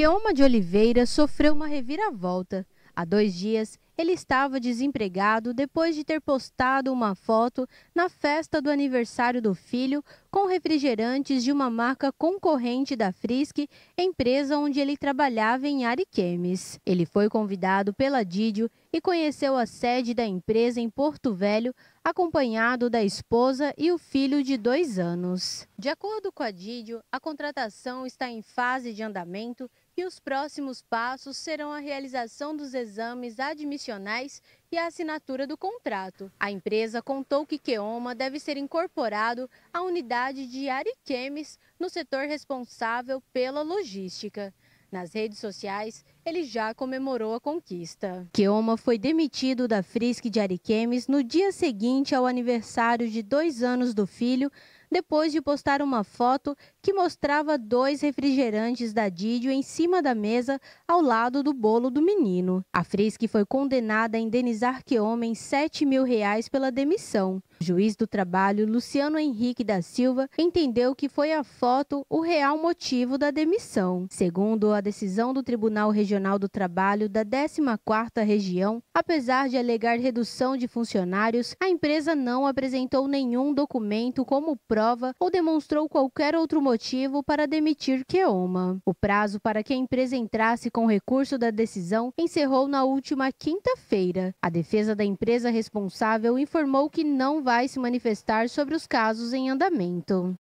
Queoma de Oliveira sofreu uma reviravolta. Há dois dias, ele estava desempregado depois de ter postado uma foto na festa do aniversário do filho com refrigerantes de uma marca concorrente da Frisk, empresa onde ele trabalhava em Ariquemes. Ele foi convidado pela Didio e conheceu a sede da empresa em Porto Velho, acompanhado da esposa e o filho de dois anos. De acordo com a Didio, a contratação está em fase de andamento e os próximos passos serão a realização dos exames admissionais e a assinatura do contrato. A empresa contou que Queoma deve ser incorporado à unidade de Ariquemes no setor responsável pela logística. Nas redes sociais, ele já comemorou a conquista. Kioma foi demitido da Frisk de Ariquemes no dia seguinte ao aniversário de dois anos do filho, depois de postar uma foto que mostrava dois refrigerantes da Didio em cima da mesa ao lado do bolo do menino. A Frisk foi condenada a indenizar Kioma em 7 mil reais pela demissão. O juiz do trabalho, Luciano Henrique da Silva, entendeu que foi a foto o real motivo da demissão. Segundo a decisão do Tribunal Regional Regional do Trabalho da 14ª Região, apesar de alegar redução de funcionários, a empresa não apresentou nenhum documento como prova ou demonstrou qualquer outro motivo para demitir Keoma. O prazo para que a empresa entrasse com recurso da decisão encerrou na última quinta-feira. A defesa da empresa responsável informou que não vai se manifestar sobre os casos em andamento.